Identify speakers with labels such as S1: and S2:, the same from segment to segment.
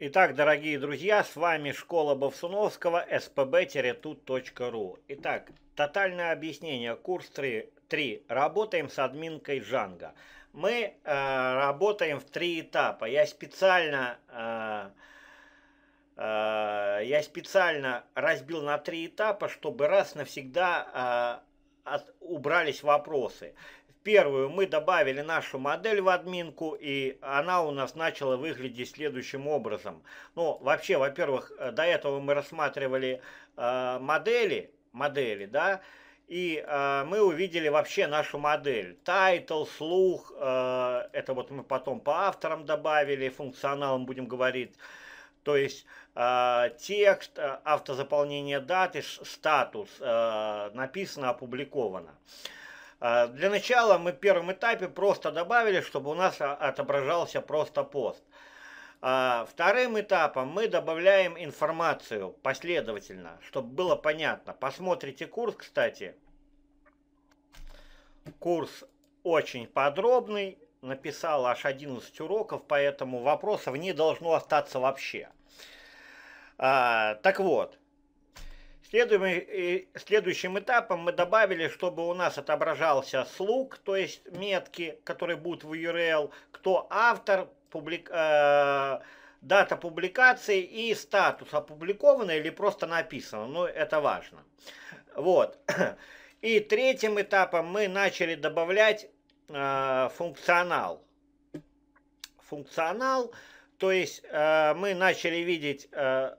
S1: Итак, дорогие друзья, с вами Школа Бовсуновского, spb-tut.ru. Итак, тотальное объяснение, курс 3. 3. Работаем с админкой Джанга. Мы э, работаем в три этапа. Я специально... Э, э, я специально разбил на три этапа, чтобы раз навсегда э, от, убрались вопросы. Первую мы добавили нашу модель в админку, и она у нас начала выглядеть следующим образом. Ну, вообще, во-первых, э, до этого мы рассматривали э, модели, модели, да, и э, мы увидели вообще нашу модель. Тайтл, слух, э, это вот мы потом по авторам добавили, Функционалом будем говорить. То есть э, текст, э, автозаполнение даты, статус написано, опубликовано. А, для начала мы в первом этапе просто добавили, чтобы у нас отображался просто пост. А, вторым этапом мы добавляем информацию последовательно, чтобы было понятно. Посмотрите курс, кстати. Курс очень подробный, написал аж 11 уроков, поэтому вопросов не должно остаться вообще. А, так вот, следующим этапом мы добавили, чтобы у нас отображался слуг, то есть метки, которые будут в URL, кто автор, публик, э, дата публикации и статус, опубликовано или просто написано, но ну, это важно. Вот. И третьим этапом мы начали добавлять э, функционал. Функционал, то есть э, мы начали видеть... Э,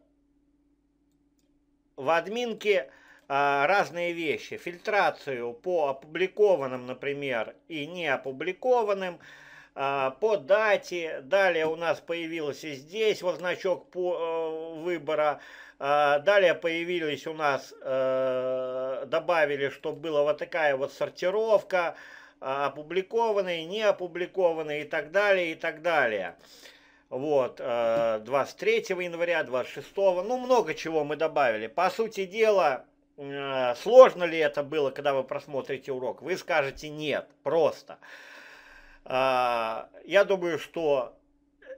S1: в админке а, разные вещи. Фильтрацию по опубликованным, например, и не опубликованным, а, по дате. Далее у нас появился здесь вот значок по, э, выбора. А, далее появились у нас, э, добавили, что была вот такая вот сортировка, опубликованные, не опубликованные и так далее, и так далее вот, 23 э, января, 26, ну, много чего мы добавили. По сути дела, э, сложно ли это было, когда вы просмотрите урок? Вы скажете нет, просто. Э, я думаю, что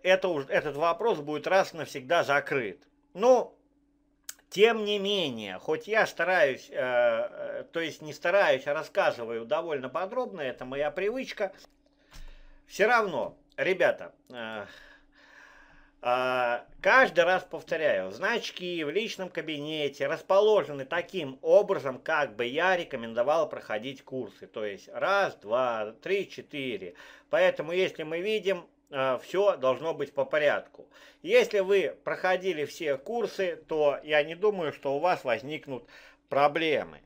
S1: это, этот вопрос будет раз и навсегда закрыт. Ну, тем не менее, хоть я стараюсь, э, то есть не стараюсь, а рассказываю довольно подробно, это моя привычка, все равно, ребята, э, а, каждый раз повторяю, значки в личном кабинете расположены таким образом, как бы я рекомендовал проходить курсы. То есть раз, два, три, четыре. Поэтому если мы видим, э, все должно быть по порядку. Если вы проходили все курсы, то я не думаю, что у вас возникнут проблемы.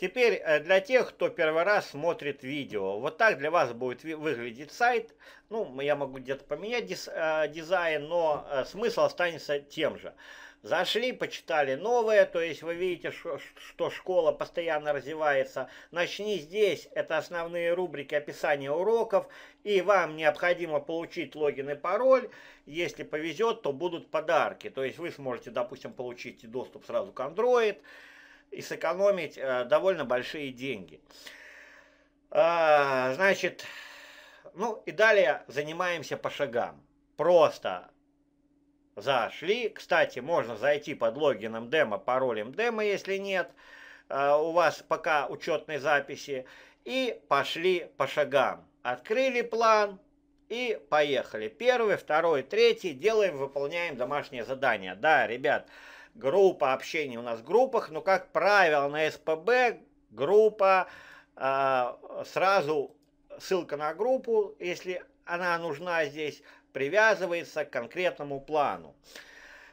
S1: Теперь э, для тех, кто первый раз смотрит видео, вот так для вас будет выглядеть сайт. Ну, я могу где-то поменять э, дизайн, но э, смысл останется тем же. Зашли, почитали новое, то есть вы видите, что школа постоянно развивается. Начни здесь, это основные рубрики описания уроков, и вам необходимо получить логин и пароль. Если повезет, то будут подарки. То есть вы сможете, допустим, получить доступ сразу к Android, и сэкономить э, довольно большие деньги. А, значит, ну и далее занимаемся по шагам. Просто зашли. Кстати, можно зайти под логином демо, паролем демо, если нет э, у вас пока учетной записи. И пошли по шагам. Открыли план и поехали. Первый, второй, третий. Делаем, выполняем домашнее задание. Да, ребят, ребят группа общения у нас в группах, но, как правило, на СПБ группа э, сразу ссылка на группу, если она нужна здесь, привязывается к конкретному плану.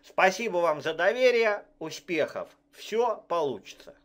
S1: Спасибо вам за доверие, успехов, все получится.